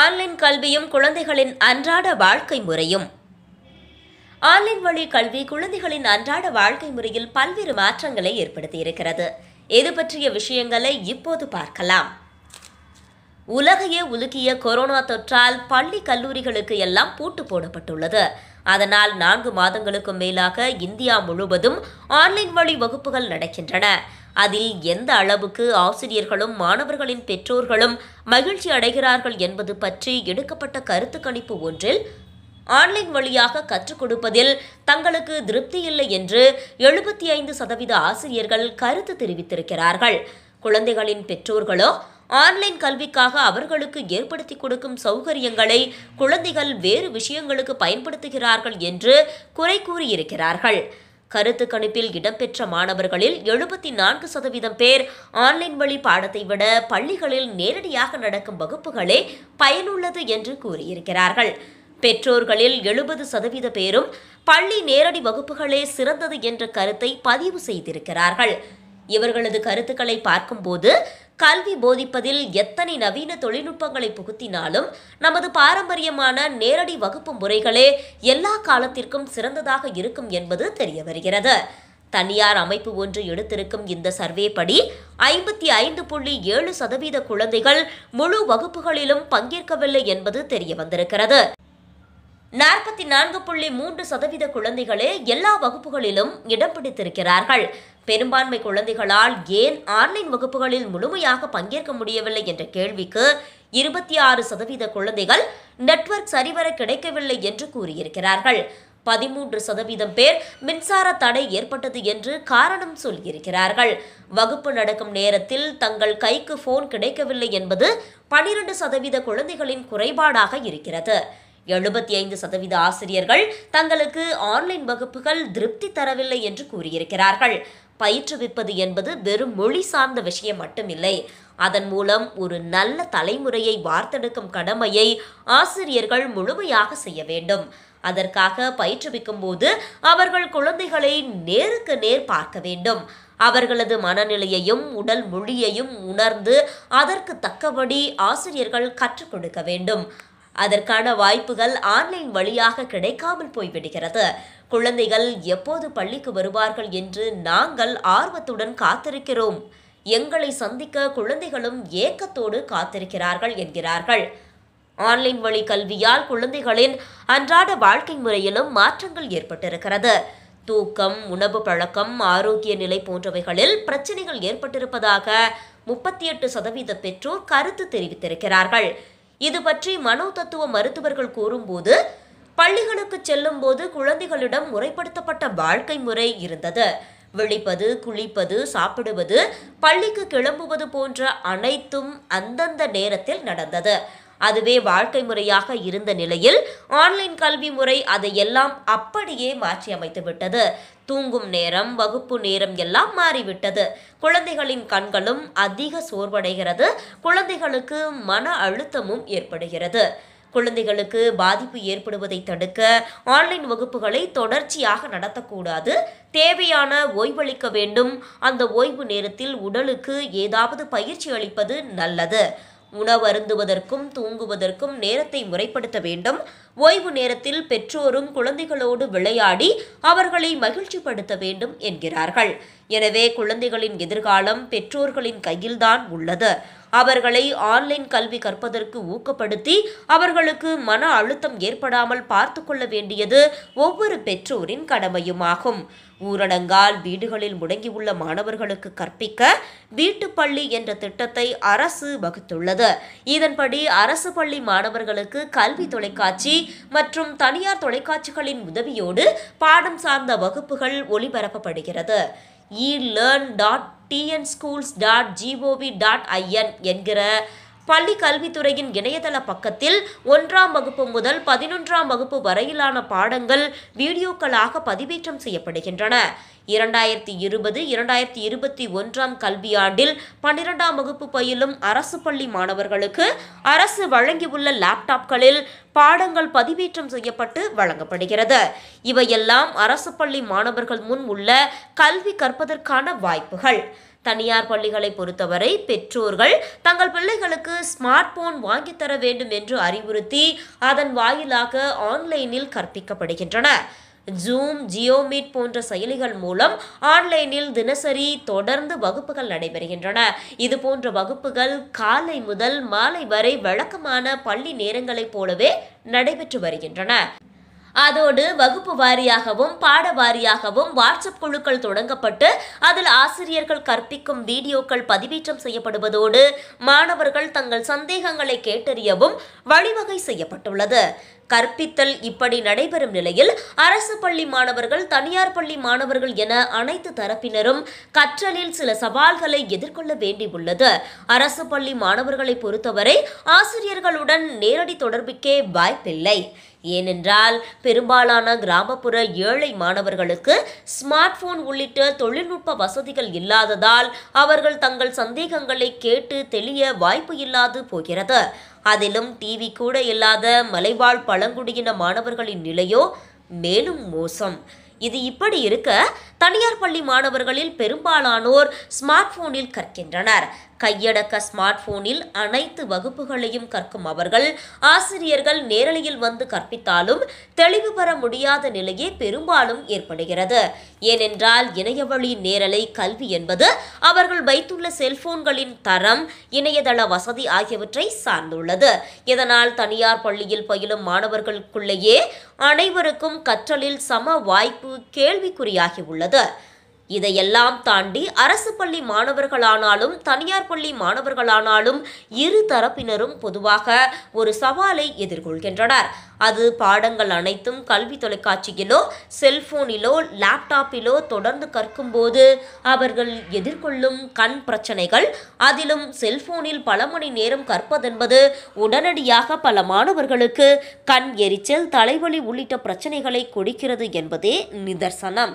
online கல்வியும் குழந்தைகளின் அன்றாட வாழ்க்கை முறையும் ஆன்லைன் வழி கல்வி குழந்தைகளின் அன்றாட வாழ்க்கை முறையில் பல்வேறு மாற்றங்களை ஏற்படுத்தியிருக்கிறது இது பற்றிய விஷயங்களை இப்போது பார்க்கலாம் உலகையே உலுக்கிய கொரோனா தொற்றால் பள்ளி கல்லூரிகளுக்கு எல்லாம் பூட்டு போடப்பட்டுள்ளது அதனால் நான்கு மாதங்களுக்கும் மேலாக இந்தியா முழுவதும் ஆன்லைன் வழி வகுப்புகள் நடக்கின்றன அதில் எந்த அளவுக்கு ஆசிரியர்களும் மாணவர்களின் பெற்றோர்களும் மகிழ்ச்சி அடைகிறார்கள் என்பது பற்றி எடுக்கப்பட்ட கருத்து கணிப்பு ஒன்றில் ஆன்லைன் வழியாக கற்றுக் கொடுப்பதில் தங்களுக்கு திருப்தி இல்லை என்று எழுபத்தி ஐந்து சதவீத ஆசிரியர்கள் கருத்து தெரிவித்திருக்கிறார்கள் குழந்தைகளின் பெற்றோர்களோ ஆன்லைன் கல்விக்காக அவர்களுக்கு ஏற்படுத்தி கொடுக்கும் சௌகரியங்களை குழந்தைகள் வேறு விஷயங்களுக்கு பயன்படுத்துகிறார்கள் என்று குறை கூறியிருக்கிறார்கள் கருத்து கணிப்பில் இடம்பெற்ற மாணவர்களில் எழுபத்தி நான்கு சதவீதம் பேர் ஆன்லைன் வழி பாடத்தை விட பள்ளிகளில் நேரடியாக நடக்கும் வகுப்புகளே பயனுள்ளது என்று கூறியிருக்கிறார்கள் பெற்றோர்களில் எழுபது சதவீத பேரும் பள்ளி நேரடி வகுப்புகளே சிறந்தது என்ற கருத்தை பதிவு செய்திருக்கிறார்கள் இவர்களது கருத்துக்களை பார்க்கும்போது கல்வி போதிப்பதில் எத்தனை நவீன தொழில்நுட்பங்களை புகுத்தினாலும் நமது பாரம்பரியமான நேரடி வகுப்பு முறைகளே எல்லா காலத்திற்கும் சிறந்ததாக இருக்கும் என்பது தெரிய வருகிறது தனியார் அமைப்பு ஒன்று எடுத்திருக்கும் இந்த சர்வே படி ஐம்பத்தி ஐந்து புள்ளி ஏழு சதவீத குழந்தைகள் முழு வகுப்புகளிலும் பங்கேற்கவில்லை என்பது தெரிய வந்திருக்கிறது நாற்பத்தி நான்கு புள்ளி மூன்று சதவீத குழந்தைகளே எல்லா வகுப்புகளிலும் இடம் பிடித்திருக்கிறார்கள் பெரும்பான்மை குழந்தைகளால் ஏன் ஆன்லைன் வகுப்புகளில் முழுமையாக பங்கேற்க முடியவில்லை என்ற கேள்விக்கு இருபத்தி ஆறு சதவீத குழந்தைகள் நெட்வொர்க் சரிவர கிடைக்கவில்லை என்று கூறியிருக்கிறார்கள் பதிமூன்று சதவீதம் பேர் மின்சார தடை ஏற்பட்டது என்று காரணம் சொல்லியிருக்கிறார்கள் வகுப்பு நடக்கும் நேரத்தில் தங்கள் கைக்கு போன் கிடைக்கவில்லை என்பது பனிரெண்டு சதவீத குழந்தைகளின் குறைபாடாக இருக்கிறது எழுபத்தி ஐந்து சதவீத ஆசிரியர்கள் தங்களுக்கு ஆன்லைன் வகுப்புகள் திருப்தி தரவில்லை என்று கூறியிருக்கிறார்கள் பயிற்றுவிப்பது என்பது வெறும் மொழி சார்ந்த விஷயம் மட்டுமில்லை அதன் மூலம் ஒரு நல்ல தலைமுறையை வார்த்தெடுக்கும் கடமையை ஆசிரியர்கள் முழுமையாக செய்ய வேண்டும் அதற்காக பயிற்றுவிக்கும் போது அவர்கள் குழந்தைகளை நேருக்கு நேர் பார்க்க வேண்டும் அவர்களது மனநிலையையும் உடல் மொழியையும் உணர்ந்து அதற்கு தக்கபடி ஆசிரியர்கள் கற்றுக் கொடுக்க வேண்டும் அதற்கான வாய்ப்புகள் ஆன்லைன் வழியாக கிடைக்காமல் போய்விடுகிறது குழந்தைகள் எப்போது பள்ளிக்கு வருவார்கள் என்று நாங்கள் ஆர்வத்துடன் காத்திருக்கிறோம் எங்களை சந்திக்க குழந்தைகளும் ஏக்கத்தோடு காத்திருக்கிறார்கள் என்கிறார்கள் ஆன்லைன் வழி கல்வியால் குழந்தைகளின் அன்றாட வாழ்க்கை முறையிலும் மாற்றங்கள் ஏற்பட்டிருக்கிறது தூக்கம் உணவு பழக்கம் ஆரோக்கிய நிலை போன்றவைகளில் பிரச்சனைகள் ஏற்பட்டிருப்பதாக முப்பத்தி எட்டு சதவீத பெற்றோர் கருத்து தெரிவித்திருக்கிறார்கள் இது பற்றி மனோ தத்துவ மருத்துவர்கள் கூறும்போது பள்ளிகளுக்கு செல்லும் போது குழந்தைகளிடம் முறைப்படுத்தப்பட்ட வாழ்க்கை முறை இருந்தது விழிப்பது குளிப்பது சாப்பிடுவது பள்ளிக்கு கிளம்புவது போன்ற அனைத்தும் அந்தந்த நேரத்தில் நடந்தது அதுவே வாழ்க்கை முறையாக இருந்த நிலையில் ஆன்லைன் கல்வி முறை அதையெல்லாம் அப்படியே மாற்றி அமைத்துவிட்டது தூங்கும் நேரம் வகுப்பு நேரம் எல்லாம் மாறிவிட்டது குழந்தைகளின் கண்களும் அதிக சோர்வடைகிறது குழந்தைகளுக்கு மன அழுத்தமும் ஏற்படுகிறது குழந்தைகளுக்கு பாதிப்பு ஏற்படுவதை தடுக்க ஆன்லைன் வகுப்புகளை தொடர்ச்சியாக நடத்தக்கூடாது தேவையான ஓய்வளிக்க வேண்டும் அந்த ஓய்வு நேரத்தில் உடலுக்கு ஏதாவது பயிற்சி அளிப்பது நல்லது உணவருந்துவதற்கும் தூங்குவதற்கும் நேரத்தை முறைப்படுத்த வேண்டும் ஓய்வு நேரத்தில் பெற்றோரும் குழந்தைகளோடு விளையாடி அவர்களை மகிழ்ச்சிப்படுத்த வேண்டும் என்கிறார்கள் எனவே குழந்தைகளின் எதிர்காலம் பெற்றோர்களின் கையில்தான் உள்ளது அவர்களை ஆன்லைன் கல்வி கற்பதற்கு ஊக்கப்படுத்தி அவர்களுக்கு மன அழுத்தம் ஏற்படாமல் பார்த்து கொள்ள வேண்டியது ஒவ்வொரு பெற்றோரின் கடமையுமாகும் ஊரடங்கால் வீடுகளில் முடங்கியுள்ள மாணவர்களுக்கு கற்பிக்க வீட்டு பள்ளி என்ற திட்டத்தை அரசு வகுத்துள்ளது இதன்படி அரசு பள்ளி மாணவர்களுக்கு கல்வி தொலைக்காட்சி மற்றும் தனியார் தொலைக்காட்சிகளின் உதவியோடு பாடம் சார்ந்த வகுப்புகள் ஒளிபரப்பப்படுகிறது e learn dot TN schools dot GOV dot IN என்கிற பள்ளி கல்வித்துறையின் இணையதள பக்கத்தில் ஒன்றாம் வகுப்பு முதல் பதினொன்றாம் வகுப்பு வரையிலான பாடங்கள் வீடியோக்களாக பதிவேற்றம் செய்யப்படுகின்றன இரண்டாயிரத்தி இருபது இரண்டாயிரத்தி இருபத்தி ஒன்றாம் கல்வியாண்டில் பன்னிரெண்டாம் வகுப்பு பயிலும் அரசு பள்ளி மாணவர்களுக்கு அரசு வழங்கியுள்ள லேப்டாப்களில் பாடங்கள் பதிவேற்றம் செய்யப்பட்டு வழங்கப்படுகிறது இவையெல்லாம் அரசு பள்ளி மாணவர்கள் முன் உள்ள கல்வி கற்பதற்கான வாய்ப்புகள் தனியார் பள்ளிகளை பொறுத்தவரை பெற்றோர்கள் தங்கள் பிள்ளைகளுக்கு ஸ்மார்ட் போன் வாங்கி தர வேண்டும் என்று அறிவுறுத்தி அதன் வாயிலாக ஆன்லைனில் கற்பிக்கப்படுகின்றன ஜூம் ஜியோ மீட் போன்ற செயலிகள் மூலம் ஆன்லைனில் தினசரி தொடர்ந்து வகுப்புகள் நடைபெறுகின்றன இது போன்ற வகுப்புகள் காலை முதல் மாலை வரை வழக்கமான பள்ளி நேரங்களைப் போலவே நடைபெற்று வருகின்றன அதோடு வகுப்பு வாரியாகவும் பாட வாரியாகவும் வாட்ஸ்அப் குழுக்கள் தொடங்கப்பட்டு அதில் ஆசிரியர்கள் கற்பிக்கும் வீடியோக்கள் பதிவேற்றம் செய்யப்படுவதோடு மாணவர்கள் தங்கள் சந்தேகங்களை கேட்டறியவும் வழிவகை செய்யப்பட்டுள்ளது கற்பித்தல் இப்படி நடைபெறும் நிலையில் அரசு பள்ளி மாணவர்கள் தனியார் பள்ளி மாணவர்கள் என அனைத்து தரப்பினரும் கற்றலில் சில சவால்களை எதிர்கொள்ள வேண்டியுள்ளது அரசு பள்ளி மாணவர்களை பொறுத்தவரை ஆசிரியர்களுடன் நேரடி தொடர்புக்கே வாய்ப்பில்லை ஏனென்றால் பெரும்பாலான கிராமப்புற ஏழை மாணவர்களுக்கு ஸ்மார்ட் போன் உள்ளிட்ட தொழில்நுட்ப வசதிகள் இல்லாததால் அவர்கள் தங்கள் சந்தேகங்களை கேட்டு தெளிய வாய்ப்பு இல்லாது போகிறது அதிலும் டிவி கூட இல்லாத மலைவாழ் பழங்குடியின மாணவர்களின் நிலையோ மேலும் மோசம் இது இப்படி இருக்க தனியார் பள்ளி மாணவர்களில் பெரும்பாலானோர் ஸ்மார்ட் போனில் கற்கின்றனர் கையடக்க ஸ்மார்ட் போனில் அனைத்து வகுப்புகளையும் கற்கும் அவர்கள் ஆசிரியர்கள் நேரலையில் வந்து கற்பித்தாலும் தெளிவு பெற முடியாத நிலையே பெரும்பாலும் ஏற்படுகிறது ஏனென்றால் இணையவழி நேரலை கல்வி என்பது அவர்கள் வைத்துள்ள செல்போன்களின் தரம் இணையதள வசதி ஆகியவற்றை சார்ந்துள்ளது இதனால் தனியார் பள்ளியில் பயிலும் மாணவர்களுக்குள்ளேயே அனைவருக்கும் கற்றலில் சம வாய்ப்பு கேள்விக்குறியாகி உள்ளது இதையெல்லாம் தாண்டி அரசு பள்ளி மாணவர்களானாலும் தனியார் பள்ளி மாணவர்களானாலும் இரு தரப்பினரும் பொதுவாக ஒரு சவாலை எதிர்கொள்கின்றனர் அது பாடங்கள் அனைத்தும் கல்வி தொலைக்காட்சியிலோ செல்போனிலோ லேப்டாப்பிலோ தொடர்ந்து கற்கும்போது அவர்கள் எதிர்கொள்ளும் கண் பிரச்சனைகள் அதிலும் செல்போனில் பல மணி நேரம் கற்பதென்பது உடனடியாக பல மாணவர்களுக்கு கண் எரிச்சல் தலைவலி உள்ளிட்ட பிரச்சனைகளை கொடுக்கிறது என்பதே நிதர்சனம்